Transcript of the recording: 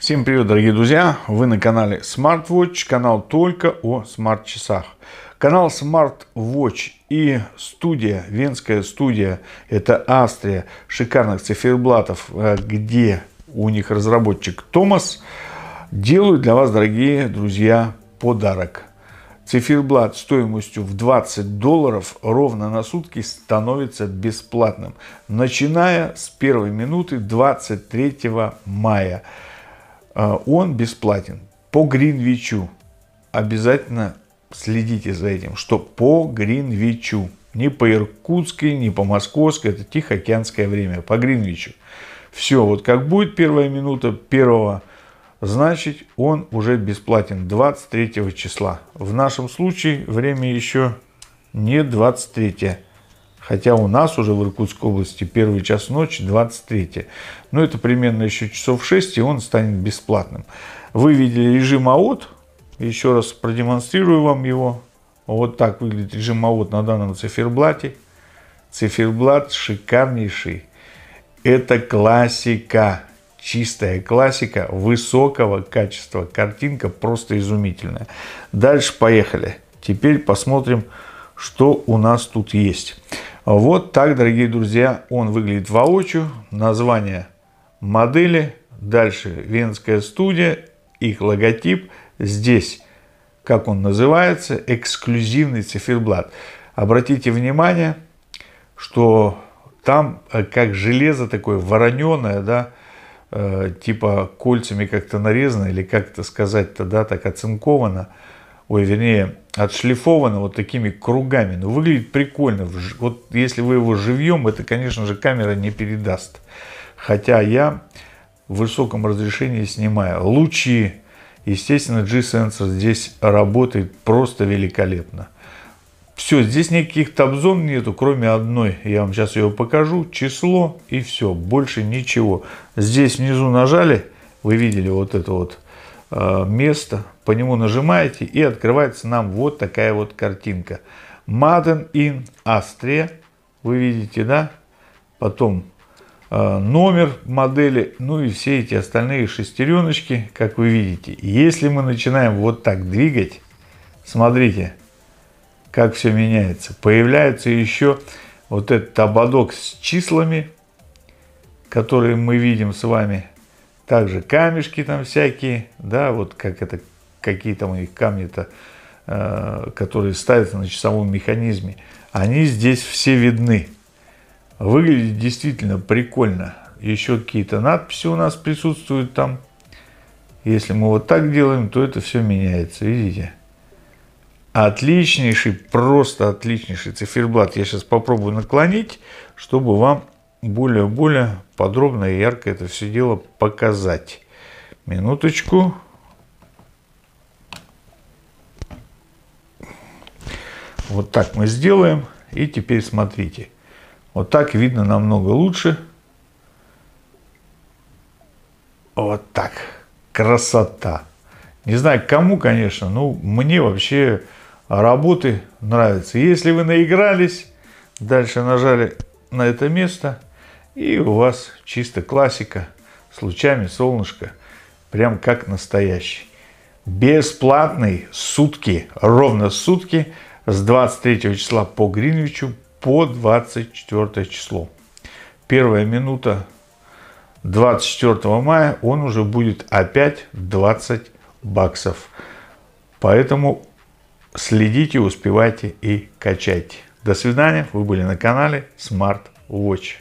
Всем привет, дорогие друзья! Вы на канале SmartWatch, канал только о смарт-часах. Канал SmartWatch и студия, венская студия, это Астрия, шикарных циферблатов, э, где у них разработчик Томас, делают для вас, дорогие друзья, подарок. Циферблат стоимостью в 20 долларов ровно на сутки становится бесплатным, начиная с первой минуты 23 мая. А он бесплатен. По Гринвичу обязательно следите за этим, что по Гринвичу, не по Иркутской, не по Московской, это Тихоокеанское время, по Гринвичу. Все, вот как будет первая минута первого, значит он уже бесплатен 23 числа. В нашем случае время еще не 23 Хотя у нас уже в Иркутской области первый час ночи 23. Но ну, это примерно еще часов 6, и он станет бесплатным. Вы видели режим АОТ. Еще раз продемонстрирую вам его. Вот так выглядит режим АОТ на данном циферблате. Циферблат шикарнейший. Это классика чистая классика высокого качества. Картинка просто изумительная. Дальше поехали. Теперь посмотрим, что у нас тут есть. Вот так, дорогие друзья, он выглядит воочию. Название модели, дальше Венская студия, их логотип. Здесь, как он называется, эксклюзивный циферблат. Обратите внимание, что там э, как железо такое вороненое, да, э, типа кольцами как-то нарезано или как-то сказать-то, да, так оцинковано ой, вернее, отшлифовано вот такими кругами. Но ну, выглядит прикольно. Вот если вы его живьем, это, конечно же, камера не передаст. Хотя я в высоком разрешении снимаю. Лучи, естественно, G-сенсор здесь работает просто великолепно. Все, здесь никаких табзон нету, кроме одной. Я вам сейчас ее покажу. Число и все, больше ничего. Здесь внизу нажали, вы видели вот это вот э, место, по нему нажимаете и открывается нам вот такая вот картинка. Madden in Astre, вы видите, да? Потом э, номер модели, ну и все эти остальные шестереночки, как вы видите. Если мы начинаем вот так двигать, смотрите, как все меняется. Появляется еще вот этот ободок с числами, которые мы видим с вами. Также камешки там всякие, да, вот как это какие там у них камни-то, э, которые ставятся на часовом механизме, они здесь все видны. Выглядит действительно прикольно. Еще какие-то надписи у нас присутствуют там. Если мы вот так делаем, то это все меняется, видите? Отличнейший, просто отличнейший циферблат. Я сейчас попробую наклонить, чтобы вам более-более подробно и ярко это все дело показать. Минуточку. Минуточку. Вот так мы сделаем. И теперь смотрите. Вот так видно намного лучше. Вот так. Красота. Не знаю, кому, конечно, но мне вообще работы нравятся. Если вы наигрались, дальше нажали на это место, и у вас чисто классика с лучами солнышко, прям как настоящий. Бесплатный сутки, ровно сутки – с 23 числа по Гринвичу по 24 число. Первая минута 24 мая он уже будет опять в 20 баксов. Поэтому следите, успевайте и качайте. До свидания. Вы были на канале Smart Watch.